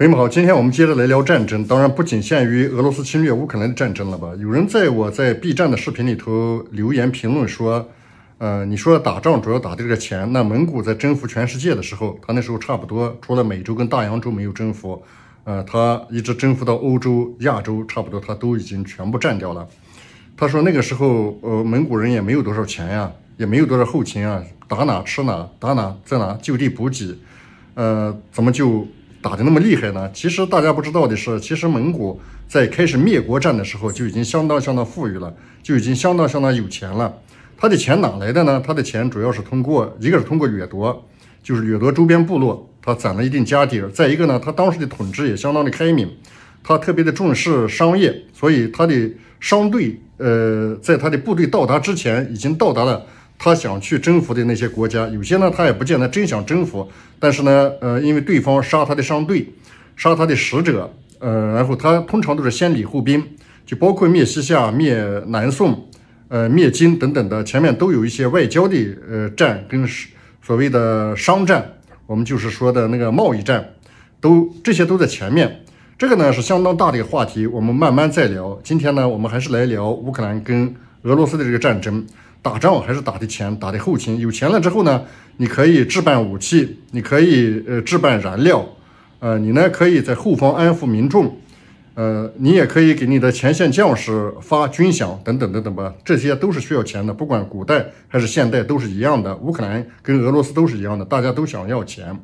朋友们好，今天我们接着来聊战争，当然不仅限于俄罗斯侵略乌克兰的战争了吧？有人在我在 B 站的视频里头留言评论说，呃，你说打仗主要打的这个钱，那蒙古在征服全世界的时候，他那时候差不多除了美洲跟大洋洲没有征服，呃，他一直征服到欧洲、亚洲，差不多他都已经全部占掉了。他说那个时候，呃，蒙古人也没有多少钱呀，也没有多少后勤啊，打哪吃哪，打哪在哪就地补给，呃，怎么就？打的那么厉害呢？其实大家不知道的是，其实蒙古在开始灭国战的时候就已经相当相当富裕了，就已经相当相当有钱了。他的钱哪来的呢？他的钱主要是通过，一个是通过掠夺，就是掠夺周边部落，他攒了一定家底儿；再一个呢，他当时的统治也相当的开明，他特别的重视商业，所以他的商队，呃，在他的部队到达之前已经到达了。他想去征服的那些国家，有些呢他也不见得真想征服，但是呢，呃，因为对方杀他的商队，杀他的使者，呃，然后他通常都是先礼后兵，就包括灭西夏、灭南宋、呃灭金等等的，前面都有一些外交的呃战跟所谓的商战，我们就是说的那个贸易战，都这些都在前面。这个呢是相当大的话题，我们慢慢再聊。今天呢，我们还是来聊乌克兰跟俄罗斯的这个战争。打仗还是打的钱，打的后勤。有钱了之后呢，你可以置办武器，你可以呃置办燃料，呃，你呢可以在后方安抚民众，呃，你也可以给你的前线将士发军饷等等等等吧。这些都是需要钱的，不管古代还是现代都是一样的。乌克兰跟俄罗斯都是一样的，大家都想要钱。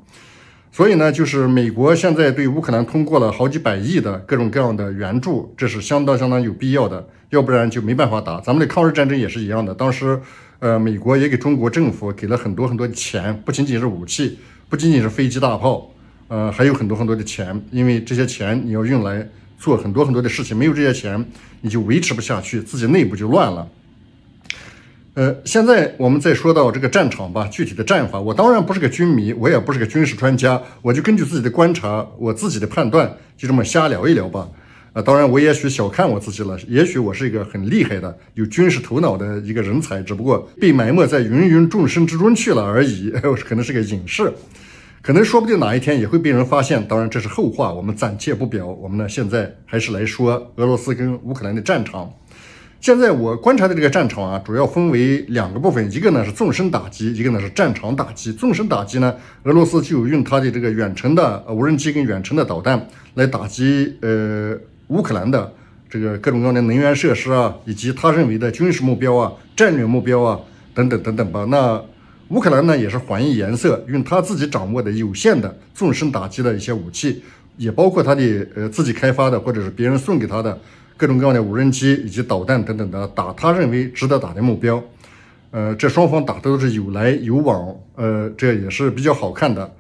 所以呢，就是美国现在对乌克兰通过了好几百亿的各种各样的援助，这是相当相当有必要的，要不然就没办法打。咱们的抗日战争也是一样的，当时，呃，美国也给中国政府给了很多很多的钱，不仅仅是武器，不仅仅是飞机大炮，呃，还有很多很多的钱，因为这些钱你要用来做很多很多的事情，没有这些钱你就维持不下去，自己内部就乱了。呃，现在我们再说到这个战场吧，具体的战法，我当然不是个军迷，我也不是个军事专家，我就根据自己的观察，我自己的判断，就这么瞎聊一聊吧。啊，当然我也许小看我自己了，也许我是一个很厉害的有军事头脑的一个人才，只不过被埋没在芸芸众生之中去了而已。我可能是个隐士，可能说不定哪一天也会被人发现。当然这是后话，我们暂且不表。我们呢，现在还是来说俄罗斯跟乌克兰的战场。现在我观察的这个战场啊，主要分为两个部分，一个呢是纵深打击，一个呢是战场打击。纵深打击呢，俄罗斯就用它的这个远程的无人机跟远程的导弹来打击呃乌克兰的这个各种各样的能源设施啊，以及他认为的军事目标啊、战略目标啊等等等等吧。那乌克兰呢也是还以颜色，用他自己掌握的有限的纵深打击的一些武器，也包括他的呃自己开发的或者是别人送给他的。各种各样的无人机以及导弹等等的打，他认为值得打的目标。呃，这双方打都是有来有往，呃，这也是比较好看的。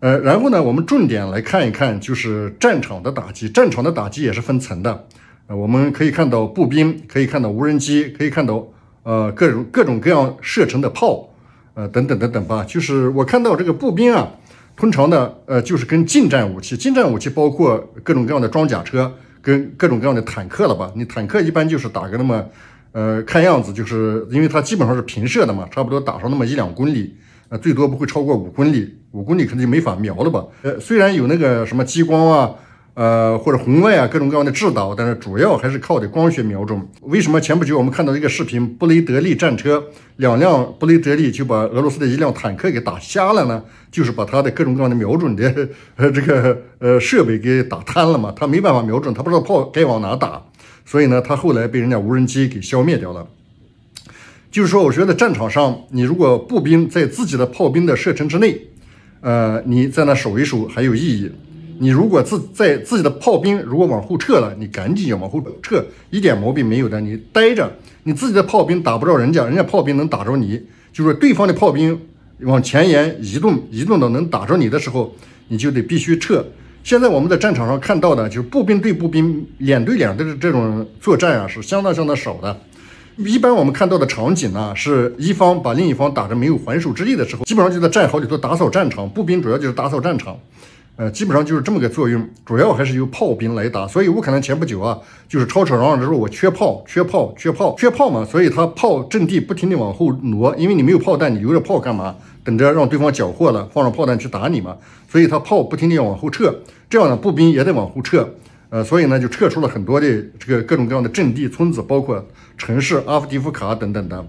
呃，然后呢，我们重点来看一看，就是战场的打击。战场的打击也是分层的。呃，我们可以看到步兵，可以看到无人机，可以看到呃各种各种各样射程的炮，呃，等等等等吧。就是我看到这个步兵啊，通常呢，呃，就是跟近战武器，近战武器包括各种各样的装甲车。跟各种各样的坦克了吧？你坦克一般就是打个那么，呃，看样子就是因为它基本上是平射的嘛，差不多打上那么一两公里，呃，最多不会超过五公里，五公里肯定没法瞄了吧？呃，虽然有那个什么激光啊。呃，或者红外啊，各种各样的制导，但是主要还是靠的光学瞄准。为什么前不久我们看到一个视频，布雷德利战车两辆布雷德利就把俄罗斯的一辆坦克给打瞎了呢？就是把他的各种各样的瞄准的呃 这个呃设备给打瘫了嘛，他没办法瞄准，他不知道炮该往哪打，所以呢，他后来被人家无人机给消灭掉了。就是说，我觉得战场上，你如果步兵在自己的炮兵的射程之内，呃，你在那守一守还有意义。你如果自在自己的炮兵如果往后撤了，你赶紧要往后撤，一点毛病没有的，你待着，你自己的炮兵打不着人家，人家炮兵能打着你，就是对方的炮兵往前沿移动，移动到能打着你的时候，你就得必须撤。现在我们在战场上看到的就是步兵对步兵，脸对脸的这种作战啊，是相当相当少的。一般我们看到的场景呢，是一方把另一方打着没有还手之力的时候，基本上就在战壕里头打扫战场，步兵主要就是打扫战场。呃，基本上就是这么个作用，主要还是由炮兵来打。所以乌克兰前不久啊，就是吵吵嚷嚷的说我缺炮、缺炮、缺炮、缺炮嘛。所以他炮阵地不停地往后挪，因为你没有炮弹，你留着炮干嘛？等着让对方缴获了，放上炮弹去打你嘛。所以他炮不停地往后撤，这样呢，步兵也得往后撤。呃，所以呢，就撤出了很多的这个各种各样的阵地、村子，包括城市阿夫迪夫卡等等的。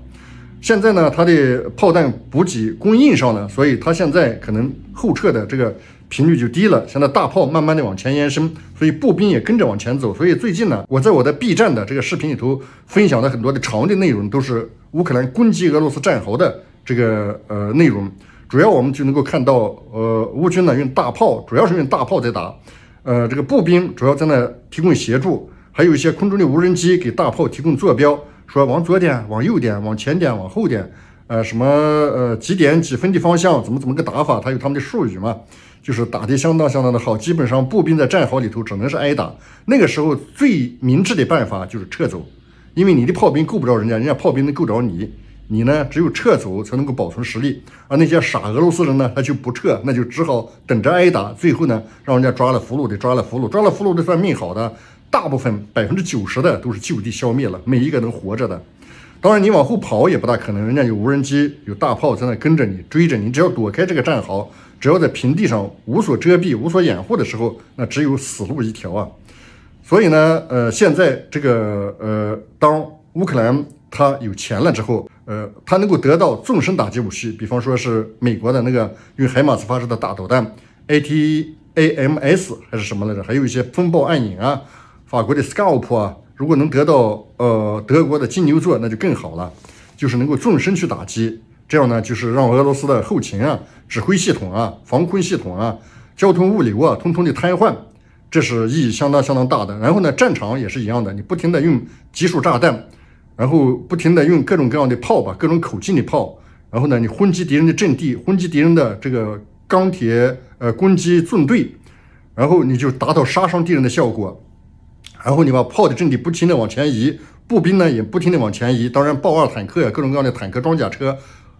现在呢，他的炮弹补给供应上呢，所以他现在可能后撤的这个。频率就低了，现在大炮慢慢的往前延伸，所以步兵也跟着往前走。所以最近呢，我在我的 B 站的这个视频里头分享了很多的长的内容，都是乌克兰攻击俄罗斯战壕的这个呃内容。主要我们就能够看到，呃，乌军呢用大炮，主要是用大炮在打，呃，这个步兵主要在那提供协助，还有一些空中的无人机给大炮提供坐标，说往左点、往右点、往前点、往后点，呃，什么呃几点几分的方向，怎么怎么个打法，它有他们的术语嘛。就是打的相当相当的好，基本上步兵在战壕里头只能是挨打。那个时候最明智的办法就是撤走，因为你的炮兵够不着人家，人家炮兵能够着你。你呢，只有撤走才能够保存实力。而那些傻俄罗斯人呢，他就不撤，那就只好等着挨打。最后呢，让人家抓了俘虏的，抓了俘虏，抓了俘虏就算命好的，大部分百分之九十的都是就地消灭了，每一个能活着的。当然，你往后跑也不大可能，人家有无人机、有大炮在那跟着你追着你，只要躲开这个战壕，只要在平地上无所遮蔽、无所掩护的时候，那只有死路一条啊。所以呢，呃，现在这个呃，当乌克兰他有钱了之后，呃，他能够得到纵深打击武器，比方说是美国的那个用海马斯发射的大导弹 a T A M S 还是什么来着，还有一些风暴暗影啊，法国的 Scout 啊。如果能得到呃德国的金牛座，那就更好了，就是能够纵深去打击，这样呢就是让俄罗斯的后勤啊、指挥系统啊、防空系统啊、交通物流啊，通通的瘫痪，这是意义相当相当大的。然后呢，战场也是一样的，你不停的用集束炸弹，然后不停的用各种各样的炮吧，各种口径的炮，然后呢你轰击敌人的阵地，轰击敌人的这个钢铁呃攻击纵队，然后你就达到杀伤敌人的效果。然后你把炮的阵地不停地往前移，步兵呢也不停地往前移，当然豹二坦克呀、各种各样的坦克装甲车，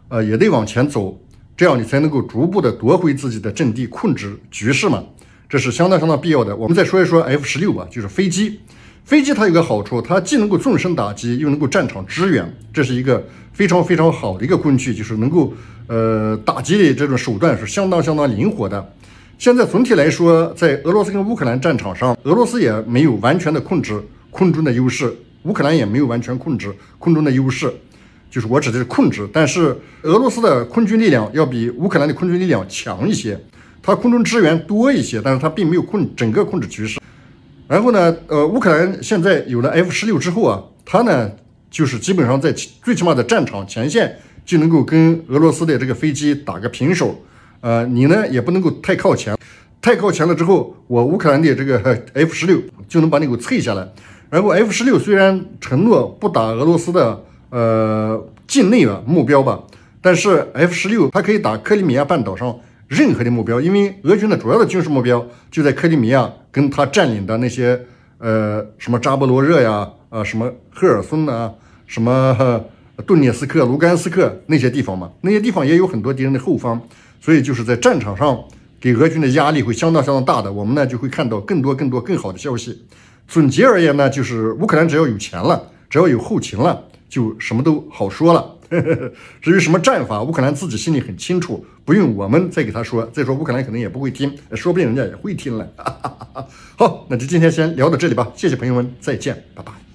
呃，也得往前走，这样你才能够逐步地夺回自己的阵地，控制局势嘛，这是相当相当必要的。我们再说一说 F 十六吧，就是飞机。飞机它有个好处，它既能够纵深打击，又能够战场支援，这是一个非常非常好的一个工具，就是能够呃打击的这种手段是相当相当灵活的。现在总体来说，在俄罗斯跟乌克兰战场上，俄罗斯也没有完全的控制空中的优势，乌克兰也没有完全控制空中的优势，就是我指的是控制。但是俄罗斯的空军力量要比乌克兰的空军力量强一些，它空中支援多一些，但是它并没有控整个控制局势。然后呢，呃，乌克兰现在有了 F 十六之后啊，它呢就是基本上在最起码的战场前线就能够跟俄罗斯的这个飞机打个平手。呃，你呢也不能够太靠前，太靠前了之后，我乌克兰的这个 F 十六就能把你给我下来。然后 F 十六虽然承诺不打俄罗斯的呃境内的目标吧，但是 F 十六它可以打克里米亚半岛上任何的目标，因为俄军的主要的军事目标就在克里米亚，跟他占领的那些呃什么扎波罗热呀，啊什么赫尔松啊，什么。顿涅斯克、卢甘斯克那些地方嘛，那些地方也有很多敌人的后方，所以就是在战场上给俄军的压力会相当相当大的。我们呢就会看到更多更多更好的消息。总结而言呢，就是乌克兰只要有钱了，只要有后勤了，就什么都好说了。至于什么战法，乌克兰自己心里很清楚，不用我们再给他说。再说乌克兰可能也不会听，说不定人家也会听了。好，那就今天先聊到这里吧，谢谢朋友们，再见，拜拜。